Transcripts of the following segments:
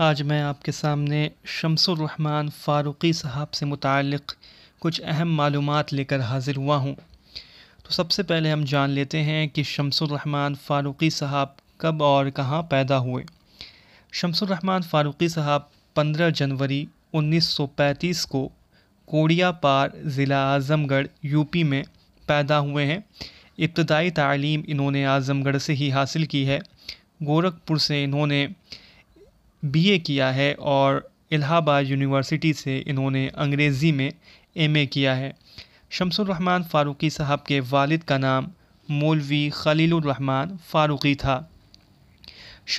आज मैं आपके सामने रहमान फ़ारूक़ी साहब से मुतक़ कुछ अहम मालूम लेकर हाज़िर हुआ हूँ तो सबसे पहले हम जान लेते हैं कि रहमान फ़ारूक़ी साहब कब और कहाँ पैदा हुए रहमान फ़ारूक़ी साहब 15 जनवरी 1935 को कोड़ियापार ज़िला आज़मगढ़ यूपी में पैदा हुए हैं इब्तदाई तालीम इन्होंने आज़मगढ़ से ही हासिल की है गोरखपुर से इन्होंने बीए किया है और इलाहाबाद यूनिवर्सिटी से इन्होंने अंग्रेज़ी में एमए किया है रहमान फ़ारूकी साहब के वालिद का नाम मौलवी खलीलरहमान फ़ारूकी था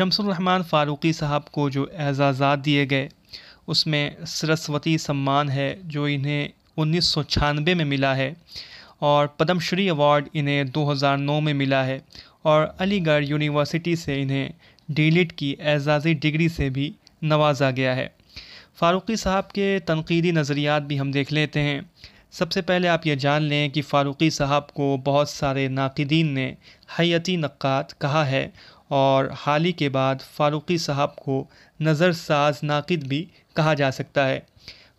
रहमान फ़ारूकी साहब को जो एजाज़ात दिए गए उसमें सरस्वती सम्मान है जो इन्हें उन्नीस में मिला है और पद्मश्री अवार्ड इन्हें 2009 में मिला है और अलीगढ़ यूनिवर्सिटी से इन्हें डीलिट की एजाज़ी डिग्री से भी नवाजा गया है फ़ारूक़ी साहब के तनकीदी नज़रियात भी हम देख लेते हैं सबसे पहले आप ये जान लें कि फ़ारूक़ी साहब को बहुत सारे नाकदीन ने हयती नक़ात कहा है और हाल ही के बाद फ़ारूक़ी साहब को नज़रसाज नाकद भी कहा जा सकता है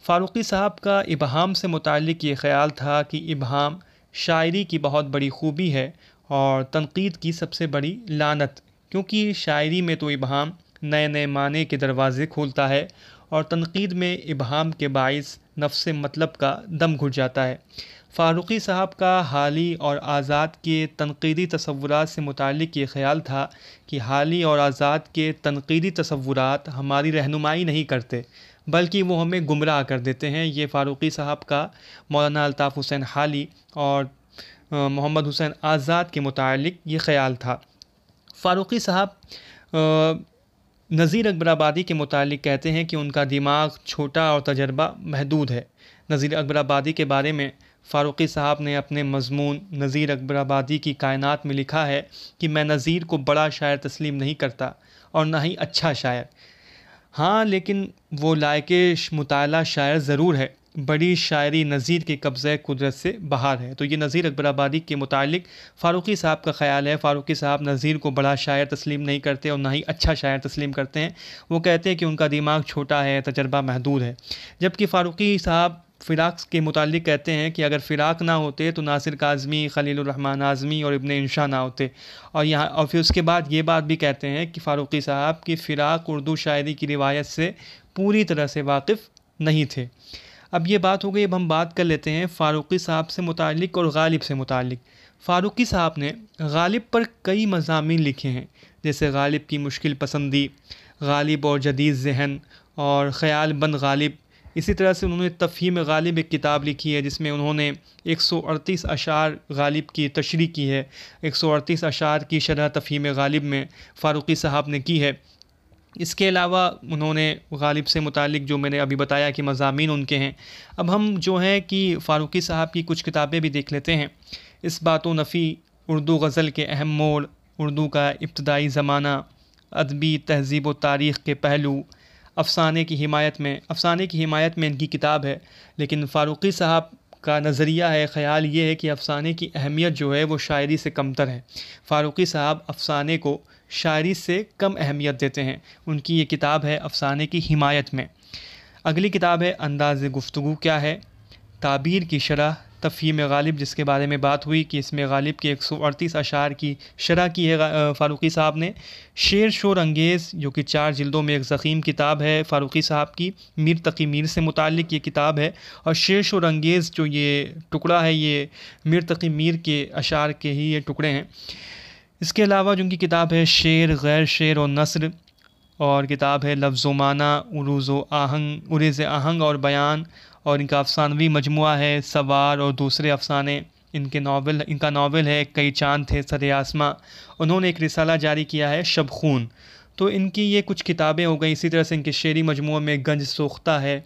फ़ारूक़ी साहब का इबहम से मुतक़ ये ख्याल था कि इबहाम शायरी की बहुत बड़ी खूबी है और तनकीद की सबसे बड़ी लानत क्योंकि शायरी में तो इबहम नए नए माने के दरवाज़े खोलता है और तनकीद में इबहम के बायस नफ्स मतलब का दम घुट जाता है फ़ारूक़ी साहब का हाली और आज़ाद के तनकीदी तस्वूर से मुतक ये ख्याल था कि हाली और आज़ाद के तनकीदी तस्वूर हमारी रहनुमाई नहीं करते बल्कि वो हमें गुमराह कर देते हैं ये फ़ारूक़ी साहब का मौलाना अलताफ़ हुसैन हाली और मोहम्मद हुसैन आज़ाद के मुतल ये ख्याल था फ़ारूक़ी साहब नज़ीर अकबर आबादी के मुतालिक कहते हैं कि उनका दिमाग छोटा और तजर्बा महदूद है नज़ीर अकबर आबादी के बारे में फ़ारूक़ी साहब ने अपने मजमून नज़ीर अकबर आबादी की कायनात में लिखा है कि मैं नज़ीर को बड़ा शायर तस्लीम नहीं करता और ना ही अच्छा शायर हाँ लेकिन वो लायक मुताला शायर ज़रूर है बड़ी शायरी नज़ीर के कब्ज़ कुदरत से बाहर है तो ये नज़ीर अकबर आबादी के मुतालिक फ़ारूक़ी साहब का ख्याल है फ़ारूक़ी साहब नज़ीर को बड़ा शायर तस्लीम नहीं करते और ना ही अच्छा शायर तस्लीम करते हैं वो कहते हैं कि उनका दिमाग छोटा है तजर्बा महदूद है जबकि फ़ारूक़ी साहब फ़िराक के मुतालिक कहते हैं कि अगर फ़िराक ना होते तो नासिर काज़मी खलीलरहमान आज़मी और इबन इंशा ना होते और यहाँ और फिर उसके बाद ये बात भी कहते हैं कि फ़ारूक़ी साहब की फ़िराक उर्दू शायरी की रिवायत से पूरी तरह से वाकिफ़ नहीं थे अब ये बात हो गई अब हम बात कर लेते हैं फ़ारूकी साहब से मुतक़ और गालिब से मुतक़ फ़ारूकी साहब ने गालिब पर कई मजामी लिखे हैं जैसे गालिब की मुश्किल पसंदी गालिब और जदीद जहन और ख़याल बंद गालिब इसी तरह से उन्होंने तफ़हीम गालिब एक किताब लिखी है जिसमें उन्होंने एक सौ अड़तीस अशार गालिब की तशरी की है एक सौ अड़तीस अशार की शरह तफ़हीम गालिब में फ़ारूकी साहब ने की है इसके अलावा उन्होंने गालिब से मुतक़ जो मैंने अभी बताया कि मजामी उनके हैं अब हम जो हैं कि फ़ारूक़ी साहब की कुछ किताबें भी देख लेते हैं इस बात नफ़ी उर्दू गज़ल के अहम मोड़ उर्दू का इब्तदाई ज़माना अदबी तहजीब व तारीख़ के पहलू अफसाने की हिमायत में अफसाने की हिमायत में इनकी किताब है लेकिन फ़ारूक़ी साहब का नज़रिया है ख्याल ये है कि अफसाने की अहमियत जो है वो शायरी से कमतर है फ़ारूक़ी साहब अफसाने को शायरी से कम अहमियत देते हैं उनकी ये किताब है अफसाने की हिमायत में अगली किताब है अंदाज गुफ्तु क्या है ताबीर की शरह तफ़ीम गालिब जिसके बारे में बात हुई कि इसमें गालिब के एक सौ अड़तीस अशार की शरह की है फ़ारूक़ी साहब ने शेर शोर अंगेज़ जो कि चार जिल्दों में एक ज़ख़ीम किताब है फ़ारूक़ी साहब की मीर तकी मीर से मुतक ये किताब है और शेर शोर अंगेज़ जो ये टुकड़ा है ये मीर तकी मीर के अशार के ही ये टुकड़े हैं इसके अलावा जिनकी किताब है शेर गैर शेर और नसर और किताब है लफ्ज़ माना उरूज़ आहंग उरेज़ आहंग और बयान और इनका अफसानवी मजमू है सवार और दूसरे अफसाने इनके नावल इनका नावल है कई चांद थे सर आसमां उन्होंने एक रिसाला जारी किया है शब खून तो इनकी ये कुछ किताबें हो गई इसी तरह से इनके शेरी मजमू में गंज सोख्ता है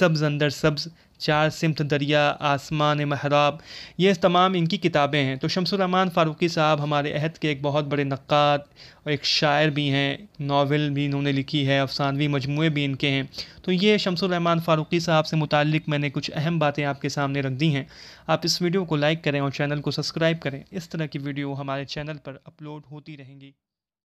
सब्ज़ अंदर सब्ज़ चार सिमत दरिया आसमान महराब ये तमाम इनकी किताबें हैं तो शमसरहमान फ़ारूकी साहब हमारे अहद के एक बहुत बड़े नक़ाद और एक शायर भी हैं नावल भी इन्होंने लिखी है अफसानवी मजमू भी इनके हैं तो ये शमसरहमान फ़ारूकी साहब से मुतक मैंने कुछ अहम बातें आपके सामने रख दी हैं आप इस वीडियो को लाइक करें और चैनल को सब्सक्राइब करें इस तरह की वीडियो हमारे चैनल पर अपलोड होती रहेंगी